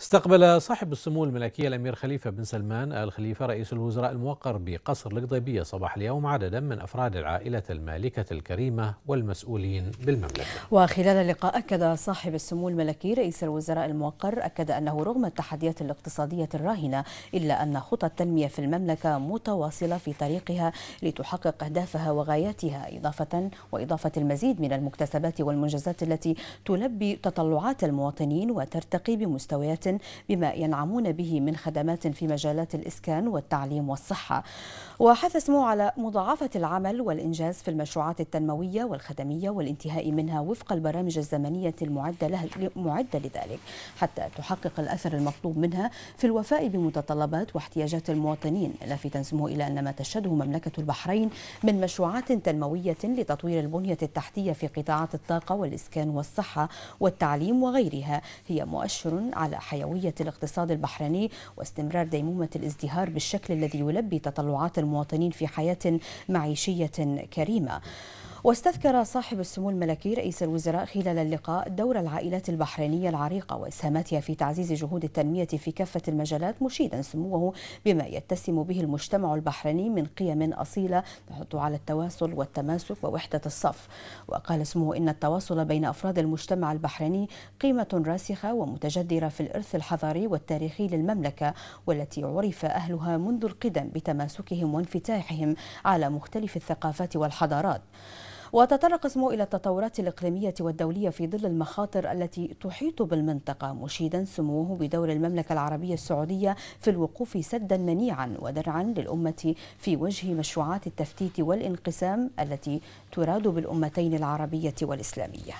استقبل صاحب السمو الملكية الأمير خليفة بن سلمان آل خليفة رئيس الوزراء الموقر بقصر القضيبية صباح اليوم عددا من أفراد العائلة المالكة الكريمة والمسؤولين بالمملكة وخلال اللقاء أكد صاحب السمو الملكي رئيس الوزراء الموقر أكد أنه رغم التحديات الاقتصادية الراهنة إلا أن خطى التنمية في المملكة متواصلة في طريقها لتحقق أهدافها وغاياتها إضافة وإضافة المزيد من المكتسبات والمنجزات التي تلبي تطلعات المواطنين وترتقي بمستويات بما ينعمون به من خدمات في مجالات الإسكان والتعليم والصحة وحث سمو على مضاعفة العمل والإنجاز في المشروعات التنموية والخدمية والانتهاء منها وفق البرامج الزمنية المعدة, المعدة لذلك حتى تحقق الأثر المطلوب منها في الوفاء بمتطلبات واحتياجات المواطنين لافتا اسمه إلى أن ما تشهده مملكة البحرين من مشروعات تنموية لتطوير البنية التحتية في قطاعات الطاقة والإسكان والصحة والتعليم وغيرها هي مؤشر على حياة حيوية الاقتصاد البحريني واستمرار ديمومة الازدهار بالشكل الذي يلبي تطلعات المواطنين في حياة معيشية كريمة واستذكر صاحب السمو الملكي رئيس الوزراء خلال اللقاء دور العائلات البحرينية العريقة وإسهاماتها في تعزيز جهود التنمية في كافة المجالات مشيدا سموه بما يتسم به المجتمع البحريني من قيم أصيلة تحث على التواصل والتماسك ووحدة الصف وقال سموه إن التواصل بين أفراد المجتمع البحريني قيمة راسخة ومتجدرة في الإرث الحضاري والتاريخي للمملكة والتي عرف أهلها منذ القدم بتماسكهم وانفتاحهم على مختلف الثقافات والحضارات وتطرق اسمه إلى التطورات الإقليمية والدولية في ظل المخاطر التي تحيط بالمنطقة مشيدا سموه بدور المملكة العربية السعودية في الوقوف سدا منيعا ودرعا للأمة في وجه مشروعات التفتيت والانقسام التي تراد بالأمتين العربية والإسلامية